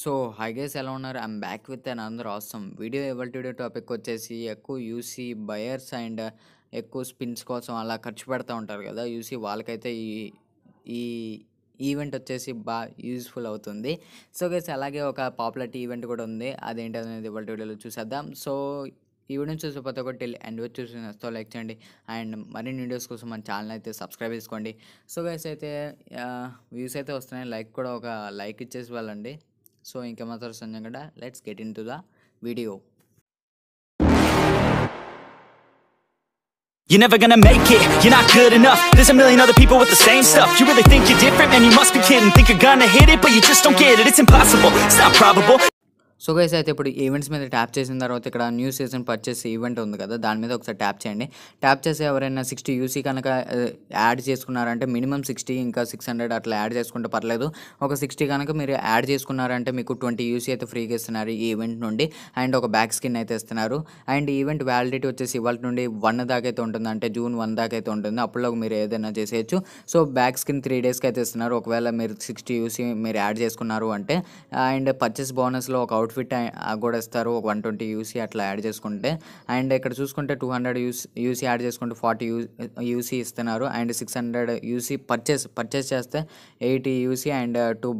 So high gas ఎలా ఉన్నారు I'm back with and అందరూ అవసరం వీడియో ఎవరిటీడియో టాపిక్ వచ్చేసి ఎక్కువ యూసీ బయర్స్ అండ్ ఎక్కువ స్పిన్స్ కోసం అలా ఖర్చు పెడతా ఉంటారు కదా యూసీ వాళ్ళకైతే ఈ ఈ ఈవెంట్ వచ్చేసి బాగా యూజ్ఫుల్ అవుతుంది సో గైస్ అలాగే ఒక పాపులారిటీ ఈవెంట్ కూడా ఉంది అదేంటి అనేది ఇవాళ వీడియోలో చూసేద్దాం సో ఈ వీడియో చూసే ప్రతి ఒక్కటి అండ్ వచ్చి చూసిన లైక్ చేయండి అండ్ మరిన్ని వీడియోస్ కోసం మన ఛానల్ అయితే సబ్స్క్రైబ్ చేసుకోండి సో గైస్ అయితే వ్యూస్ అయితే వస్తున్నాయి లైక్ కూడా ఒక లైక్ ఇచ్చేసి వెళ్ళండి So in matar sanjangada, let's get into the video. You're never gonna make it, you're not good enough There's a million other people with the same stuff You really think you're different, man, you must be kidding Think you're gonna hit it, but you just don't get it It's impossible, it's not probable, so guys అయితే ఇప్పుడు events మీద tap చేసిన తర్వాత ఇక్కడ new season purchase event ఉంది కదా దాని మీద ఒకసారి ట్యాప్ చేయండి ట్యాప్ చేసి ఎవరైనా సిక్స్టీ యూసీ కనుక యాడ్ చేసుకున్నారంటే మినిమం సిక్స్టీ ఇంకా సిక్స్ హండ్రెడ్ అట్లా యాడ్ చేసుకుంటే పర్లేదు ఒక సిక్స్టీ కనుక మీరు యాడ్ చేసుకున్నారంటే మీకు ట్వంటీ యూసీ అయితే ఫ్రీగా ఇస్తున్నారు ఈ ఈవెంట్ నుండి అండ్ ఒక బ్యాక్ స్కిన్ అయితే ఇస్తున్నారు అండ్ ఈవెంట్ వ్యాలిడిటీ వచ్చేసి ఇవాళ నుండి వన్ దాకా అయితే ఉంటుంది అంటే జూన్ వన్ దాకా అయితే ఉంటుంది అప్పుడులో మీరు ఏదైనా చేసేయచ్చు సో బ్యాక్ స్కిన్ త్రీ డేస్కి అయితే ఇస్తున్నారు ఒకవేళ మీరు సిక్స్టీ యూసీ మీరు యాడ్ చేసుకున్నారు అంటే అండ్ పర్చేస్ బోనస్లో ఒక అవుట్ అవుట్ఫిట్ కూడా ఇస్తారు ఒక వన్ ట్వంటీ యూసీ అట్లా యాడ్ చేసుకుంటే అండ్ ఇక్కడ చూసుకుంటే two hundred UC UC add చేసుకుంటే ఫార్టీ యూ యూసీ ఇస్తున్నారు and six hundred UC purchase purchase చేస్తే eighty UC and two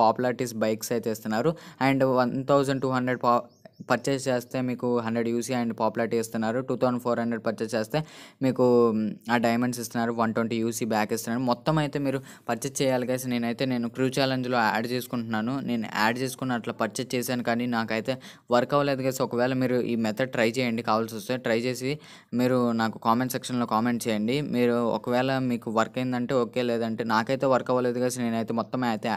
popularities bikes అయితే ఇస్తున్నారు and one thousand two hundred పా పర్చేస్ చేస్తే మీకు హండ్రెడ్ యూసీ అండ్ పాపులారిటీ ఇస్తున్నారు two thousand four hundred purchase చేస్తే మీకు ఆ డైమండ్స్ ఇస్తున్నారు వన్ ట్వంటీ యూసీ బ్యాక్ ఇస్తున్నారు మొత్తం అయితే మీరు పర్చేస్ చేయాలి కదా నేనైతే నేను క్రూ ఛాలెంజ్లో యాడ్ చేసుకుంటున్నాను నేను యాడ్ చేసుకుని అట్లా పర్చేస్ చేశాను కానీ నాకైతే వర్క్ అవ్వలేదు కదా ఒకవేళ మీరు ఈ మెథడ్ ట్రై చేయండి కావాల్సి వస్తే ట్రై చేసి మీరు నాకు కామెంట్ సెక్షన్లో కామెంట్ చేయండి మీరు ఒకవేళ మీకు వర్క్ అయిందంటే ఓకే లేదంటే నాకైతే వర్క్ అవ్వలేదు కదా నేనైతే మొత్తం అయితే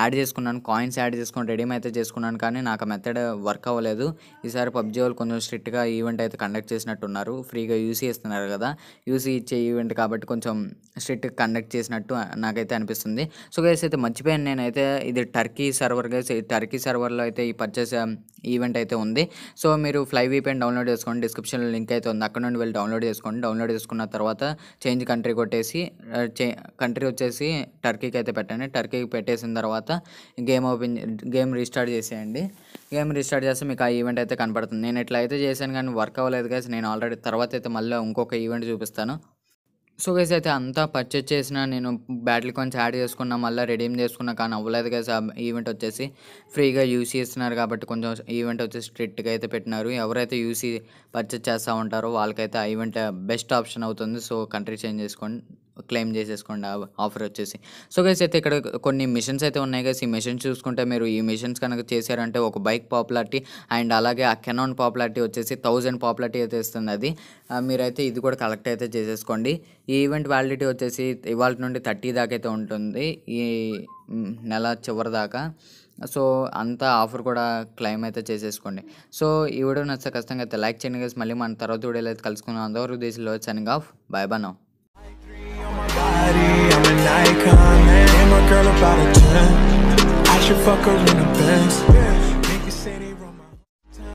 యాడ్ చేసుకున్నాను కాయిన్స్ యాడ్ చేసుకుని రెడీమ్ అయితే చేసుకున్నాను కానీ నాకు ఆ మెథడ్ వర్క్ అవ్వలేదు ఈసారి పబ్జీ వాళ్ళు కొంచెం స్ట్రిక్ట్గా ఈవెంట్ అయితే కండక్ట్ చేసినట్టున్నారు ఫ్రీగా యూసీ ఇస్తున్నారు కదా యూసీ ఇచ్చే ఈవెంట్ కాబట్టి కొంచెం స్ట్రిక్ట్గా కండక్ట్ చేసినట్టు నాకైతే అనిపిస్తుంది సో గైస్ అయితే మర్చిపోయాను నేనైతే ఇది టర్కీ సర్వర్ గైస్ టర్కీ సర్వర్లో అయితే ఈ పర్చేస్ um, ఈవెంట్ అయితే ఉంది సో మీరు ఫ్లై వీపెన్ డౌన్లోడ్ చేసుకోండి డిస్క్రిప్షన్లో లింక్ అయితే ఉంది అక్కడ నుండి వెళ్ళి డౌన్లోడ్ చేసుకోండి డౌన్లోడ్ చేసుకున్న తర్వాత చేంజ్ కంట్రీ కొట్టేసి కంట్రీ uh, వచ్చేసి టర్కీకి అయితే పెట్టండి టర్కీకి పెట్టేసిన తర్వాత తర్వాత గేమ్ ఓపెన్ గేమ్ రీస్టార్ట్ చేసేయండి గేమ్ రీస్టార్ట్ చేస్తే మీకు ఆ ఈవెంట్ అయితే కనపడుతుంది నేను ఇట్లా అయితే చేశాను కానీ వర్క్ అవ్వలేదు కదా నేను ఆల్రెడీ తర్వాత అయితే మళ్ళీ ఇంకొక ఈవెంట్ చూపిస్తాను సో గైస్ అయితే అంతా పర్చేజ్ చేసిన నేను బ్యాటిల్ కాయిన్స్ యాడ్ చేసుకున్నా మళ్ళీ రెడీమ్ చేసుకున్నా కానీ అవ్వలేదు కదా ఆ ఈవెంట్ వచ్చేసి ఫ్రీగా యూస్ చేస్తున్నారు కాబట్టి కొంచెం ఈవెంట్ వచ్చేసి స్ట్రిక్ట్గా అయితే పెట్టినారు ఎవరైతే యూసీ పర్చేజ్ చేస్తూ ఉంటారో వాళ్ళకైతే ఆ ఈవెంట్ బెస్ట్ ఆప్షన్ అవుతుంది సో కంట్రీ చేంజ్ చేసుకోండి క్లెయిమ్ చేసేసుకోండి ఆఫర్ వచ్చేసి సో గైస్ అయితే ఇక్కడ కొన్ని మిషన్స్ అయితే ఉన్నాయి కదా ఈ మిషన్స్ చూసుకుంటే మీరు ఈ మిషన్స్ కనుక చేశారంటే ఒక బైక్ పాపులారిటీ అండ్ అలాగే ఆ కెనాన్ పాపులారిటీ వచ్చేసి థౌజండ్ పాపులారిటీ అయితే ఇస్తుంది అది మీరైతే ఇది కూడా కలెక్ట్ అయితే చేసేసుకోండి ఈ ఈవెంట్ వ్యాలిడిటీ వచ్చేసి ఇవాళ నుండి థర్టీ దాకా అయితే ఉంటుంది ఈ నెల చివరి దాకా సో అంతా ఆఫర్ కూడా క్లెయిమ్ అయితే చేసేసుకోండి సో ఈ వీడియో నచ్చితే ఖచ్చితంగా అయితే లైక్ చేయండి కదా మళ్ళీ మన తర్వాత వీడియోలో అయితే కలుసుకున్నాం అందరూ దీస్ లో signing off bye bye now body, I'm an icon. And my girl about a 10. I should fuck her in the Benz.